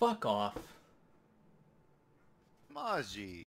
fuck off. Maji.